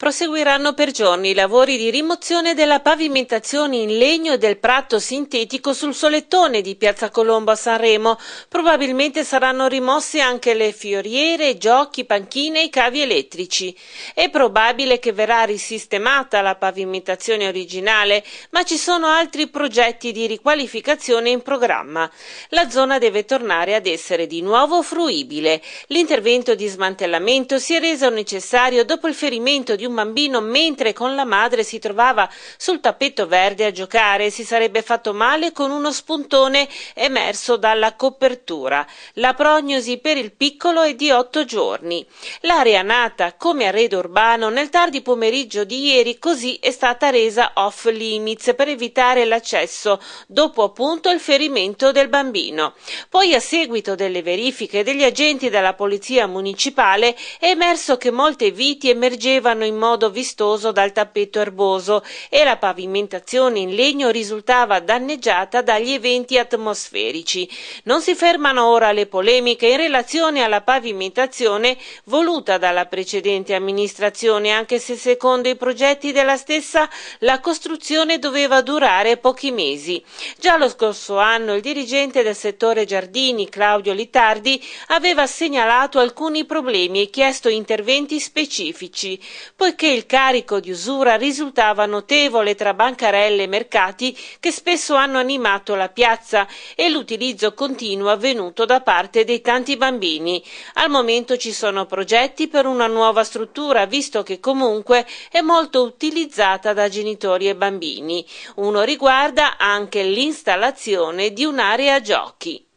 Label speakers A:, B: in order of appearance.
A: Proseguiranno per giorni i lavori di rimozione della pavimentazione in legno del prato sintetico sul solettone di Piazza Colombo a Sanremo. Probabilmente saranno rimosse anche le fioriere, giochi, panchine e i cavi elettrici. È probabile che verrà risistemata la pavimentazione originale, ma ci sono altri progetti di riqualificazione in programma. La zona deve tornare ad essere di nuovo fruibile. L'intervento di smantellamento si è reso necessario dopo il ferimento di un un bambino mentre con la madre si trovava sul tappeto verde a giocare e si sarebbe fatto male con uno spuntone emerso dalla copertura. La prognosi per il piccolo è di otto giorni. L'area nata come arredo urbano nel tardi pomeriggio di ieri così è stata resa off limits per evitare l'accesso dopo appunto il ferimento del bambino. Poi a seguito delle verifiche degli agenti della polizia municipale è emerso che molte viti emergevano in modo vistoso dal tappeto erboso e la pavimentazione in legno risultava danneggiata dagli eventi atmosferici. Non si fermano ora le polemiche in relazione alla pavimentazione voluta dalla precedente amministrazione, anche se secondo i progetti della stessa la costruzione doveva durare pochi mesi. Già lo scorso anno il dirigente del settore giardini, Claudio Litardi, aveva segnalato alcuni problemi e chiesto interventi specifici. Poi poiché il carico di usura risultava notevole tra bancarelle e mercati che spesso hanno animato la piazza e l'utilizzo continuo avvenuto da parte dei tanti bambini. Al momento ci sono progetti per una nuova struttura, visto che comunque è molto utilizzata da genitori e bambini. Uno riguarda anche l'installazione di un'area giochi.